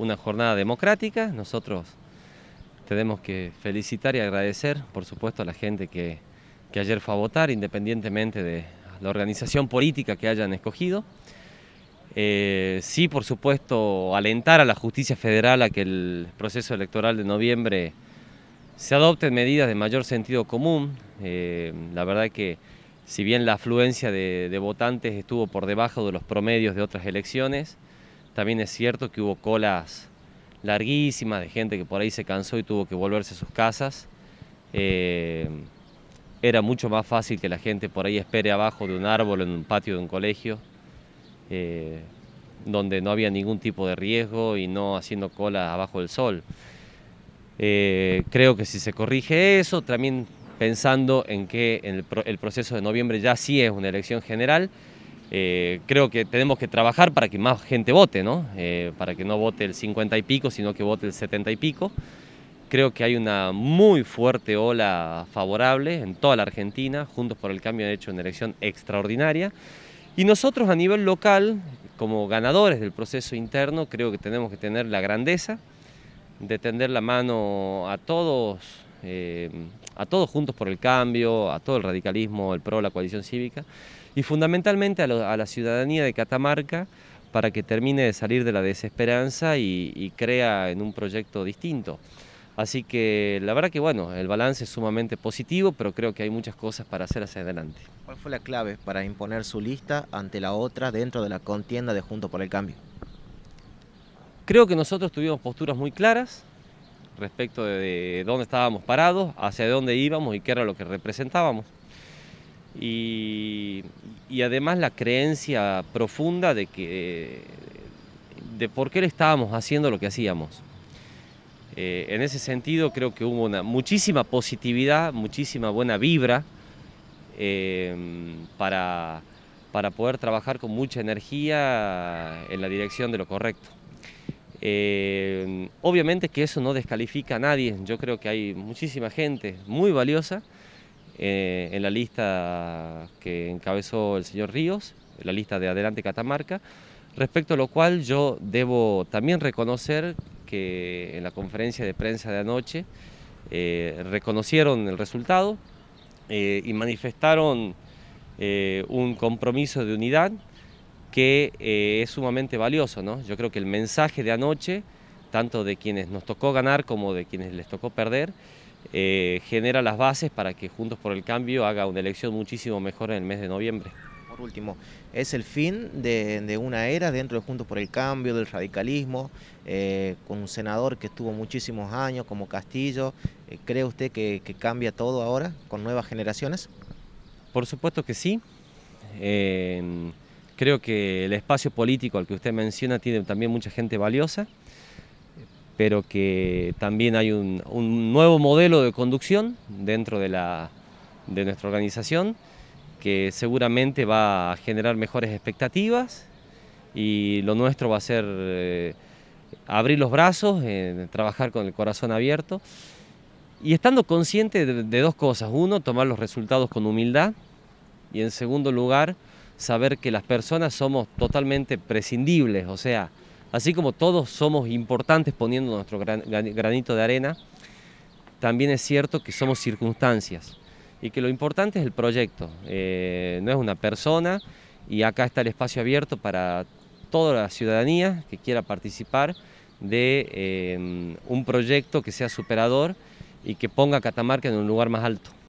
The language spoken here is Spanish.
una jornada democrática. Nosotros tenemos que felicitar y agradecer, por supuesto, a la gente que, que ayer fue a votar, independientemente de la organización política que hayan escogido. Eh, sí, por supuesto, alentar a la justicia federal a que el proceso electoral de noviembre se adopten medidas de mayor sentido común. Eh, la verdad que si bien la afluencia de, de votantes estuvo por debajo de los promedios de otras elecciones, también es cierto que hubo colas larguísimas de gente que por ahí se cansó y tuvo que volverse a sus casas. Eh, era mucho más fácil que la gente por ahí espere abajo de un árbol en un patio de un colegio, eh, donde no había ningún tipo de riesgo y no haciendo cola abajo del sol. Eh, creo que si se corrige eso, también pensando en que el proceso de noviembre ya sí es una elección general, eh, creo que tenemos que trabajar para que más gente vote, ¿no? Eh, para que no vote el 50 y pico, sino que vote el 70 y pico. Creo que hay una muy fuerte ola favorable en toda la Argentina. Juntos por el Cambio han hecho una elección extraordinaria. Y nosotros a nivel local, como ganadores del proceso interno, creo que tenemos que tener la grandeza de tender la mano a todos eh, a todos juntos por el cambio, a todo el radicalismo, el PRO, la coalición cívica, y fundamentalmente a, la ciudadanía de Catamarca para que termine de salir de la desesperanza y, y crea en un proyecto distinto. Así que la verdad que bueno, el balance es sumamente positivo, pero creo que hay muchas cosas para hacer hacia adelante. ¿Cuál fue la clave para imponer su lista ante la otra dentro de la contienda de Juntos por el Cambio? Creo que nosotros tuvimos posturas muy claras, respecto de dónde estábamos parados, hacia dónde íbamos y qué era lo que representábamos. Y, además la creencia profunda de que de por qué le estábamos haciendo lo que hacíamos. Eh, en ese sentido creo que hubo una muchísima positividad, muchísima buena vibra eh, para, para poder trabajar con mucha energía en la dirección de lo correcto. Eh, obviamente que eso no descalifica a nadie, yo creo que hay muchísima gente muy valiosa eh, en la lista que encabezó el señor Ríos, en la lista de Adelante Catamarca, respecto a lo cual yo debo también reconocer que en la conferencia de prensa de anoche eh, reconocieron el resultado y manifestaron un compromiso de unidad que eh, es sumamente valioso. ¿no? Yo creo que el mensaje de anoche, tanto de quienes nos tocó ganar como de quienes les tocó perder, eh, genera las bases para que Juntos por el Cambio haga una elección muchísimo mejor en el mes de noviembre. Por último, es el fin de, una era dentro de Juntos por el Cambio, del radicalismo, eh, con un senador que estuvo muchísimos años como Castillo. ¿Cree usted que, que, cambia todo ahora con nuevas generaciones? Por supuesto que sí. Creo que el espacio político al que usted menciona tiene también mucha gente valiosa, pero que también hay un, nuevo modelo de conducción dentro de, nuestra organización que seguramente va a generar mejores expectativas y lo nuestro va a ser eh, abrir los brazos, eh, trabajar con el corazón abierto y estando consciente de dos cosas. Uno, tomar los resultados con humildad y en segundo lugar, saber que las personas somos totalmente prescindibles, o sea, así como todos somos importantes poniendo nuestro granito de arena, también es cierto que somos circunstancias y que lo importante es el proyecto, eh, no es una persona y acá está el espacio abierto para toda la ciudadanía que quiera participar de eh, un proyecto que sea superador y que ponga a Catamarca en un lugar más alto.